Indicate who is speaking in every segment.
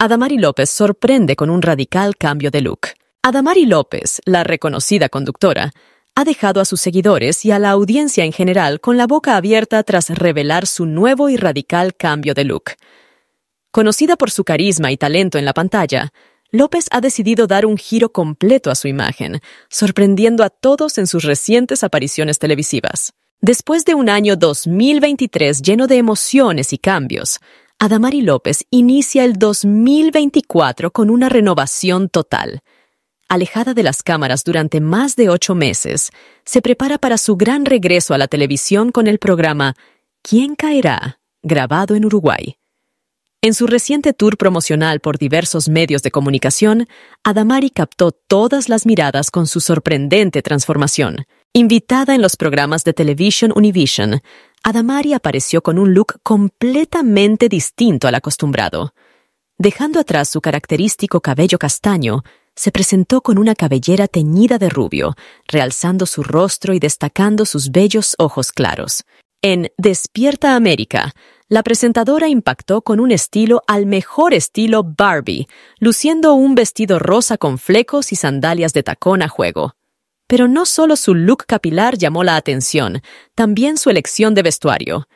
Speaker 1: Adamari López sorprende con un radical cambio de look. Adamari López, la reconocida conductora, ha dejado a sus seguidores y a la audiencia en general con la boca abierta tras revelar su nuevo y radical cambio de look. Conocida por su carisma y talento en la pantalla, López ha decidido dar un giro completo a su imagen, sorprendiendo a todos en sus recientes apariciones televisivas. Después de un año 2023 lleno de emociones y cambios, Adamari López inicia el 2024 con una renovación total. Alejada de las cámaras durante más de ocho meses, se prepara para su gran regreso a la televisión con el programa ¿Quién caerá? grabado en Uruguay. En su reciente tour promocional por diversos medios de comunicación, Adamari captó todas las miradas con su sorprendente transformación. Invitada en los programas de Television Univision, Adamari apareció con un look completamente distinto al acostumbrado. Dejando atrás su característico cabello castaño, se presentó con una cabellera teñida de rubio, realzando su rostro y destacando sus bellos ojos claros. En Despierta América, la presentadora impactó con un estilo al mejor estilo Barbie, luciendo un vestido rosa con flecos y sandalias de tacón a juego. Pero no solo su look capilar llamó la atención, también su elección de vestuario.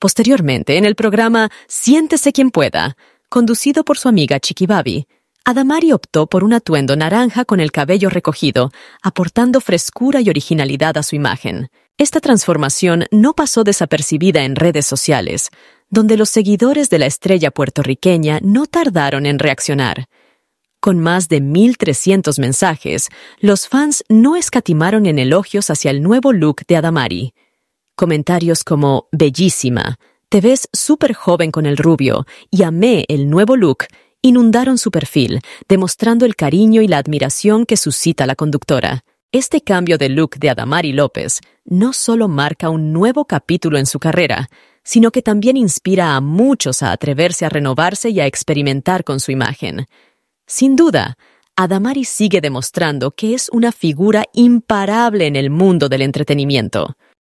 Speaker 1: Posteriormente, en el programa Siéntese quien pueda, conducido por su amiga Chiquibabi, Adamari optó por un atuendo naranja con el cabello recogido, aportando frescura y originalidad a su imagen. Esta transformación no pasó desapercibida en redes sociales, donde los seguidores de la estrella puertorriqueña no tardaron en reaccionar. Con más de 1.300 mensajes, los fans no escatimaron en elogios hacia el nuevo look de Adamari. Comentarios como Bellísima, te ves súper joven con el rubio y amé el nuevo look inundaron su perfil, demostrando el cariño y la admiración que suscita la conductora. Este cambio de look de Adamari López no solo marca un nuevo capítulo en su carrera, sino que también inspira a muchos a atreverse a renovarse y a experimentar con su imagen. Sin duda, Adamari sigue demostrando que es una figura imparable en el mundo del entretenimiento.